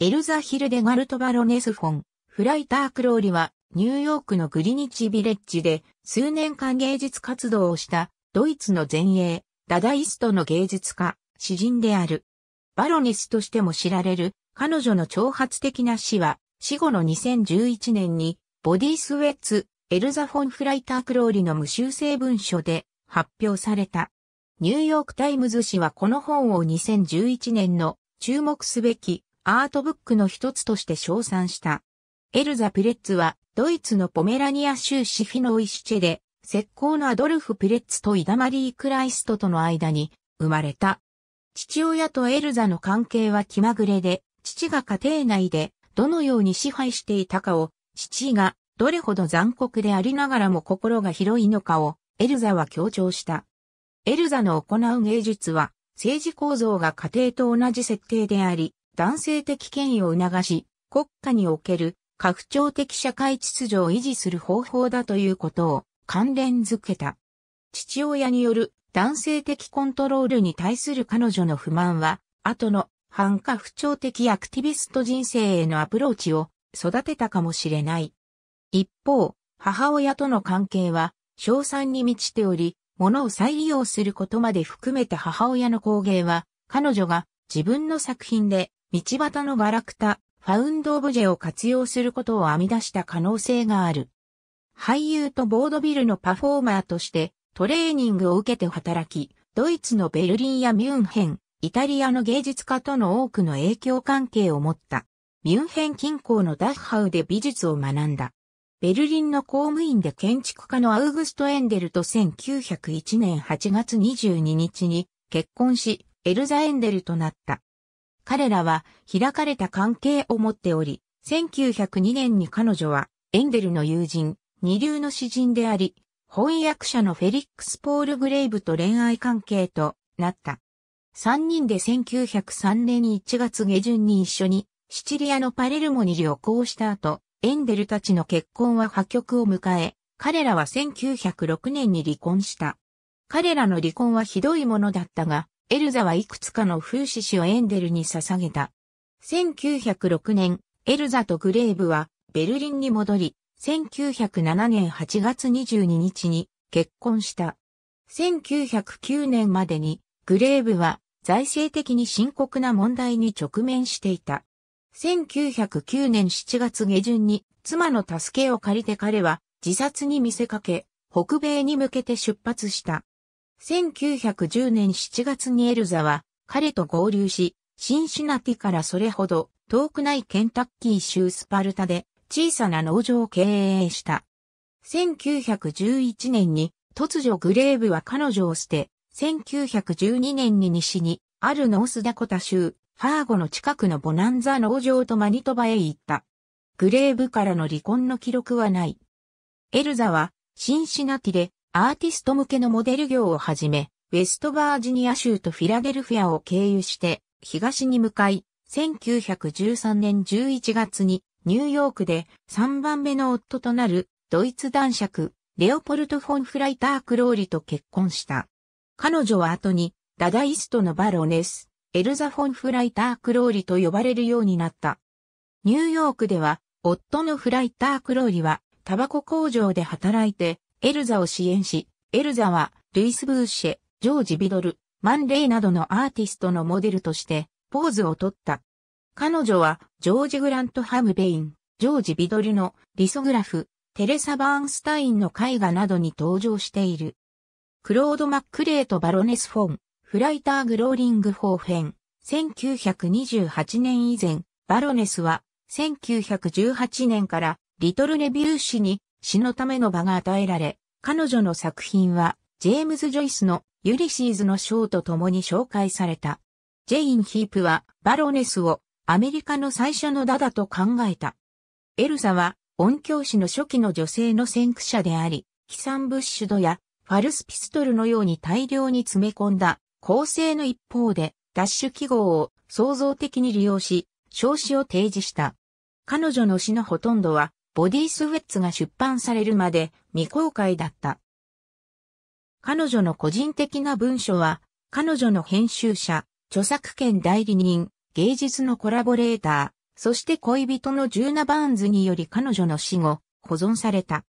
エルザ・ヒルデガルト・バロネス・フォン、フライター・クローリは、ニューヨークのグリニッチ・ビレッジで、数年間芸術活動をした、ドイツの前衛、ダダイストの芸術家、詩人である。バロネスとしても知られる、彼女の挑発的な詩は、死後の2011年に、ボディスウェッツ、エルザ・フォン・フライター・クローリの無修正文書で発表された。ニューヨーク・タイムズ氏はこの本を2011年の注目すべきアートブックの一つとして称賛した。エルザ・プレッツは、ドイツのポメラニア州シフィノイシチェで、石膏のアドルフ・プレッツとイダマリー・クライストとの間に生まれた。父親とエルザの関係は気まぐれで、父が家庭内でどのように支配していたかを、父がどれほど残酷でありながらも心が広いのかを、エルザは強調した。エルザの行う芸術は、政治構造が家庭と同じ設定であり、男性的権威を促し、国家における拡張的社会秩序を維持する方法だということを関連づけた。父親による男性的コントロールに対する彼女の不満は、後の反家不調的アクティビスト人生へのアプローチを育てたかもしれない。一方、母親との関係は、賞賛に満ちており、物を再利用することまで含めた母親の工芸は、彼女が自分の作品で道端のガラクタ、ファウンドオブジェを活用することを編み出した可能性がある。俳優とボードビルのパフォーマーとしてトレーニングを受けて働き、ドイツのベルリンやミュンヘン、イタリアの芸術家との多くの影響関係を持った。ミュンヘン近郊のダッハウで美術を学んだ。ベルリンの公務員で建築家のアウグスト・エンデルと1901年8月22日に結婚し、エルザ・エンデルとなった。彼らは開かれた関係を持っており、1902年に彼女はエンデルの友人、二流の詩人であり、翻訳者のフェリックス・ポール・グレイブと恋愛関係となった。三人で1903年1月下旬に一緒にシチリアのパレルモに旅行した後、エンデルたちの結婚は破局を迎え、彼らは1906年に離婚した。彼らの離婚はひどいものだったが、エルザはいくつかの風刺詩をエンデルに捧げた。1906年、エルザとグレーブはベルリンに戻り、1907年8月22日に結婚した。1909年までにグレーブは財政的に深刻な問題に直面していた。1909年7月下旬に妻の助けを借りて彼は自殺に見せかけ、北米に向けて出発した。1910年7月にエルザは彼と合流し、シンシナティからそれほど遠くないケンタッキー州スパルタで小さな農場を経営した。1911年に突如グレーブは彼女を捨て、1912年に西にあるノースダコタ州ファーゴの近くのボナンザ農場とマニトバへ行った。グレーブからの離婚の記録はない。エルザはシンシナティでアーティスト向けのモデル業をはじめ、ウェストバージニア州とフィラデルフィアを経由して、東に向かい、1913年11月にニューヨークで3番目の夫となるドイツ男爵、レオポルト・フォン・フライター・クローリと結婚した。彼女は後に、ダダイストのバロネス、エルザ・フォン・フライター・クローリと呼ばれるようになった。ニューヨークでは、夫のフライター・クローリは、タバコ工場で働いて、エルザを支援し、エルザは、ルイス・ブーシェ、ジョージ・ビドル、マン・レイなどのアーティストのモデルとして、ポーズをとった。彼女は、ジョージ・グラント・ハム・ベイン、ジョージ・ビドルのリソグラフ、テレサ・バーンスタインの絵画などに登場している。クロード・マックレーとバロネス・フォン、フライター・グローリング・フォーフェン、1928年以前、バロネスは、1918年から、リトル・レビュー氏に詩のための場が与えられ、彼女の作品は、ジェームズ・ジョイスのユリシーズの章と共に紹介された。ジェイン・ヒープは、バロネスをアメリカの最初のダダと考えた。エルサは、音響師の初期の女性の先駆者であり、キサン・ブッシュドやファルスピストルのように大量に詰め込んだ構成の一方で、ダッシュ記号を創造的に利用し、少子を提示した。彼女の詩のほとんどは、ボディスウェッツが出版されるまで未公開だった。彼女の個人的な文書は、彼女の編集者、著作権代理人、芸術のコラボレーター、そして恋人のジューナ・バーンズにより彼女の死後、保存された。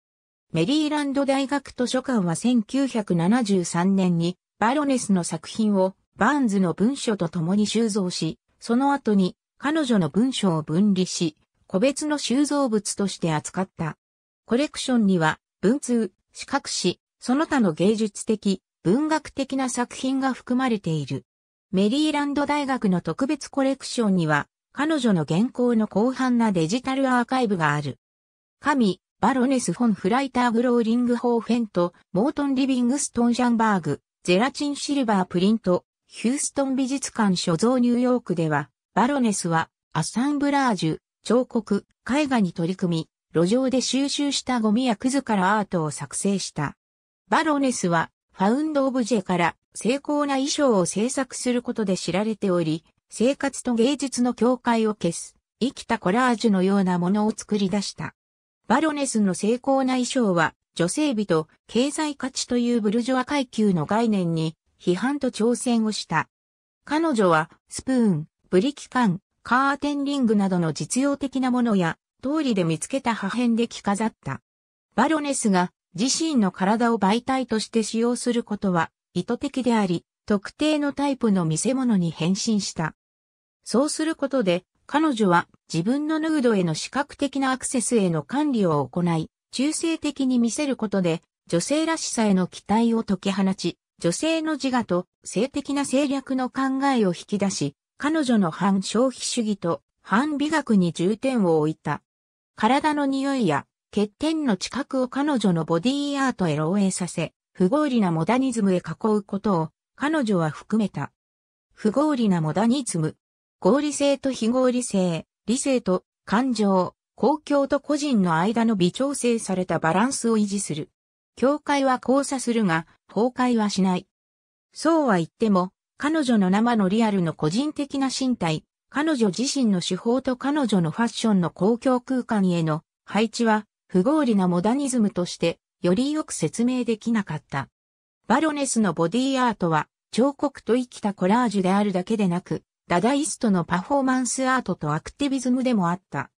メリーランド大学図書館は1973年にバロネスの作品をバーンズの文書と共に収蔵し、その後に彼女の文書を分離し、個別の収蔵物として扱った。コレクションには文通、視覚史、その他の芸術的、文学的な作品が含まれている。メリーランド大学の特別コレクションには、彼女の原稿の広範なデジタルアーカイブがある。神、バロネス・フォン・フライター・グローリング・ホーフェント、モートン・リビングストン・ジャンバーグ、ゼラチン・シルバー・プリント、ヒューストン美術館所蔵ニューヨークでは、バロネスはアサンブラージュ、彫刻、絵画に取り組み、路上で収集したゴミやクズからアートを作成した。バロネスは、ファウンド・オブジェから精巧な衣装を制作することで知られており、生活と芸術の境界を消す、生きたコラージュのようなものを作り出した。バロネスの精巧な衣装は、女性美と経済価値というブルジョア階級の概念に批判と挑戦をした。彼女は、スプーン、ブリキカン、カーテンリングなどの実用的なものや、通りで見つけた破片で着飾った。バロネスが自身の体を媒体として使用することは意図的であり、特定のタイプの見せ物に変身した。そうすることで、彼女は自分のヌードへの視覚的なアクセスへの管理を行い、中性的に見せることで、女性らしさへの期待を解き放ち、女性の自我と性的な政略の考えを引き出し、彼女の反消費主義と反美学に重点を置いた。体の匂いや欠点の知覚を彼女のボディーアートへ漏洩させ、不合理なモダニズムへ囲うことを彼女は含めた。不合理なモダニズム。合理性と非合理性、理性と感情、公共と個人の間の微調整されたバランスを維持する。境界は交差するが、崩壊はしない。そうは言っても、彼女の生のリアルの個人的な身体、彼女自身の手法と彼女のファッションの公共空間への配置は不合理なモダニズムとしてよりよく説明できなかった。バロネスのボディアートは彫刻と生きたコラージュであるだけでなく、ダダイストのパフォーマンスアートとアクティビズムでもあった。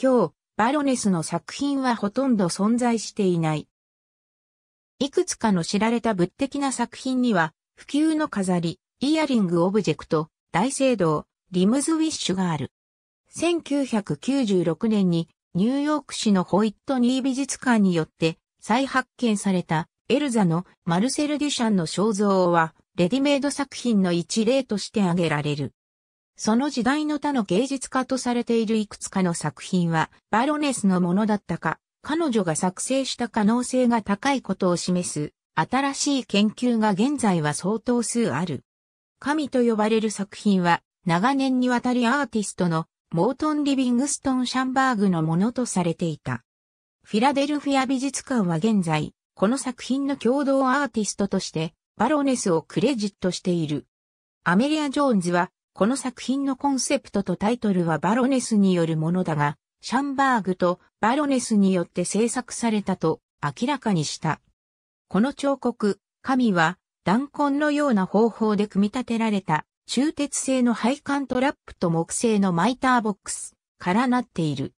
今日、バロネスの作品はほとんど存在していない。いくつかの知られた物的な作品には、普及の飾り、イヤリングオブジェクト、大聖堂、リムズウィッシュがある。1996年にニューヨーク市のホイットニー美術館によって再発見されたエルザのマルセル・デュシャンの肖像はレディメイド作品の一例として挙げられる。その時代の他の芸術家とされているいくつかの作品はバロネスのものだったか、彼女が作成した可能性が高いことを示す新しい研究が現在は相当数ある。神と呼ばれる作品は、長年にわたりアーティストのモートン・リビングストン・シャンバーグのものとされていた。フィラデルフィア美術館は現在、この作品の共同アーティストとして、バロネスをクレジットしている。アメリア・ジョーンズは、この作品のコンセプトとタイトルはバロネスによるものだが、シャンバーグとバロネスによって制作されたと明らかにした。この彫刻、神は弾痕のような方法で組み立てられた、鋳鉄製の配管トラップと木製のマイターボックスからなっている。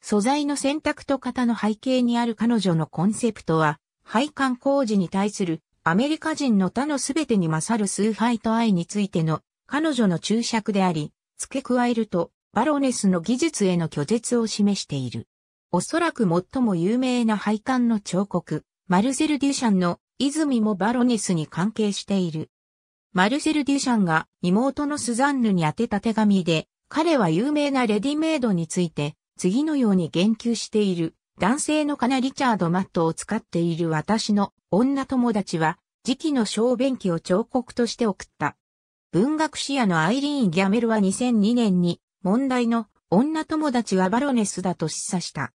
素材の選択と型の背景にある彼女のコンセプトは、配管工事に対するアメリカ人の他のすべてに勝る崇拝と愛についての彼女の注釈であり、付け加えるとバロネスの技術への拒絶を示している。おそらく最も有名な配管の彫刻、マルセル・デュシャンの泉もバロネスに関係している。マルセル・デュシャンが妹のスザンヌに宛てた手紙で、彼は有名なレディメイドについて、次のように言及している。男性のカナリチャード・マットを使っている私の女友達は、時期の小便器を彫刻として送った。文学視野のアイリーン・ギャメルは2002年に、問題の女友達はバロネスだと示唆した。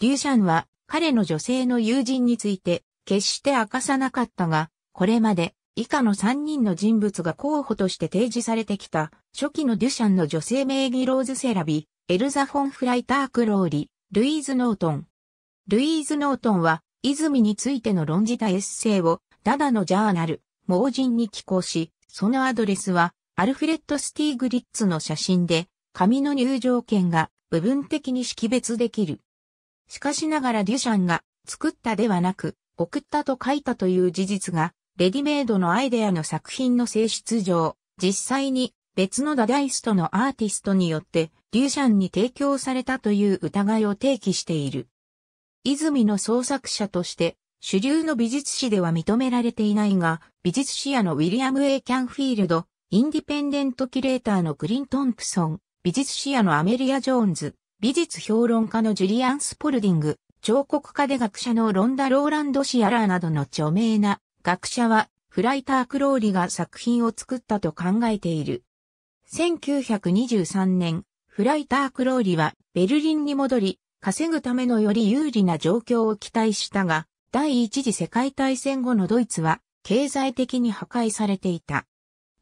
デューシャンは、彼の女性の友人について、決して明かさなかったが、これまで以下の3人の人物が候補として提示されてきた、初期のデュシャンの女性名義ローズセラビ、エルザ・フォン・フライター・クローリ、ルイーズ・ノートン。ルイーズ・ノートンは、泉についての論じたエッセイを、ダダのジャーナル、盲人に寄稿し、そのアドレスは、アルフレッド・スティーグリッツの写真で、紙の入場券が部分的に識別できる。しかしながらデュシャンが作ったではなく、送ったと書いたという事実が、レディメイドのアイデアの作品の性質上、実際に別のダダイストのアーティストによって、リューシャンに提供されたという疑いを提起している。泉の創作者として、主流の美術史では認められていないが、美術史屋のウィリアム・エイキャンフィールド、インディペンデントキュレーターのグリン・トンプソン、美術史屋のアメリア・ジョーンズ、美術評論家のジュリアン・スポルディング、彫刻家で学者のロンダ・ローランド・シアラーなどの著名な学者はフライター・クローリが作品を作ったと考えている。1923年、フライター・クローリはベルリンに戻り、稼ぐためのより有利な状況を期待したが、第一次世界大戦後のドイツは経済的に破壊されていた。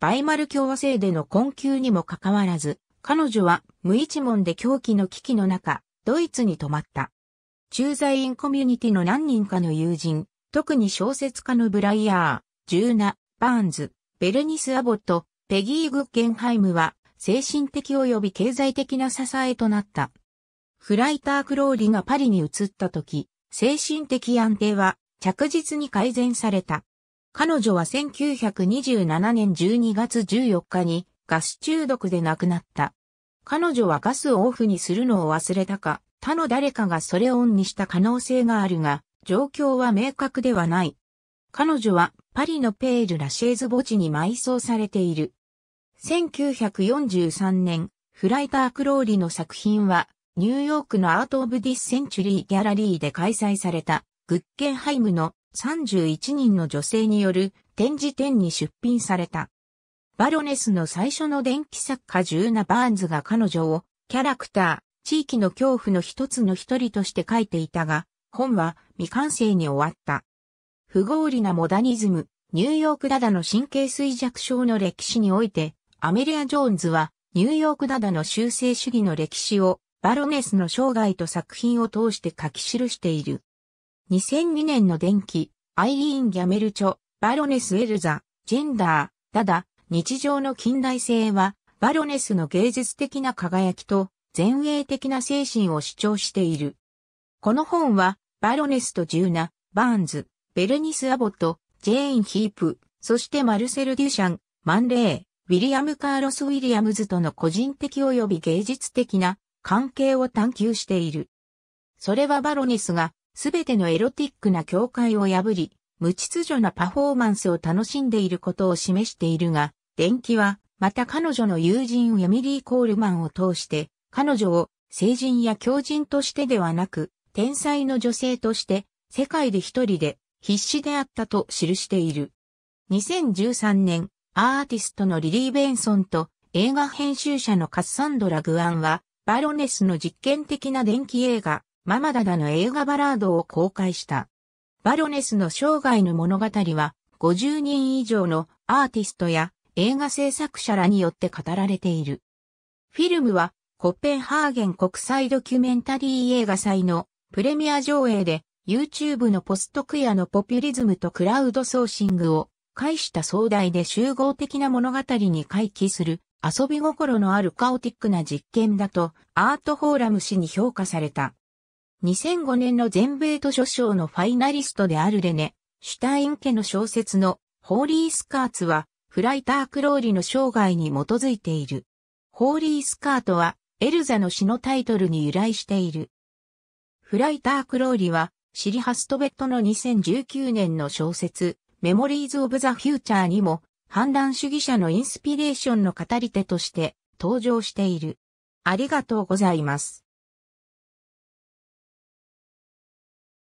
バイマル共和制での困窮にもかかわらず、彼女は無一文で狂気の危機の中、ドイツに泊まった。駐在員コミュニティの何人かの友人、特に小説家のブライヤー、ジューナ、バーンズ、ベルニス・アボット、ペギー・グッゲンハイムは、精神的及び経済的な支えとなった。フライター・クローリがパリに移った時、精神的安定は着実に改善された。彼女は1927年12月14日にガス中毒で亡くなった。彼女はガスをオフにするのを忘れたか、他の誰かがそれをオンにした可能性があるが、状況は明確ではない。彼女はパリのペール・ラシェーズ墓地に埋葬されている。1943年、フライター・クローリの作品は、ニューヨークのアート・オブ・ディス・センチュリー・ギャラリーで開催された、グッケンハイムの31人の女性による展示展に出品された。バロネスの最初の電気作家ジューナ・バーンズが彼女をキャラクター、地域の恐怖の一つの一人として書いていたが、本は未完成に終わった。不合理なモダニズム、ニューヨークダダの神経衰弱症の歴史において、アメリア・ジョーンズは、ニューヨークダダの修正主義の歴史を、バロネスの生涯と作品を通して書き記している。2002年の電気、アイリーン・ギャメルチョ、バロネス・エルザ、ジェンダー、ダダ、日常の近代性は、バロネスの芸術的な輝きと、前衛的な精神を主張している。この本は、バロネスとジューナ、バーンズ、ベルニス・アボト、ジェーン・ヒープ、そしてマルセル・デュシャン、マンレー、ウィリアム・カーロス・ウィリアムズとの個人的及び芸術的な関係を探求している。それはバロネスが、すべてのエロティックな境界を破り、無秩序なパフォーマンスを楽しんでいることを示しているが、電気は、また彼女の友人エミリー・コールマンを通して、彼女を成人や狂人としてではなく、天才の女性として、世界で一人で必死であったと記している。2013年、アーティストのリリー・ベンソンと映画編集者のカッサンドラ・グアンは、バロネスの実験的な電気映画、ママダダの映画バラードを公開した。バロネスの生涯の物語は、50人以上のアーティストや映画制作者らによって語られている。フィルムはコッペンハーゲン国際ドキュメンタリー映画祭のプレミア上映で YouTube のポストクヤのポピュリズムとクラウドソーシングを介した壮大で集合的な物語に回帰する遊び心のあるカオティックな実験だとアートフォーラム誌に評価された。2005年の全米図書賞のファイナリストであるレネ・シュタイン家の小説のホーリースカーツはフライター・クローリの生涯に基づいている。ホーリースカートはエルザの詩のタイトルに由来している。フライター・クローリは、シリ・ハストベットの2019年の小説、メモリーズ・オブ・ザ・フューチャーにも、反乱主義者のインスピレーションの語り手として登場している。ありがとうございます。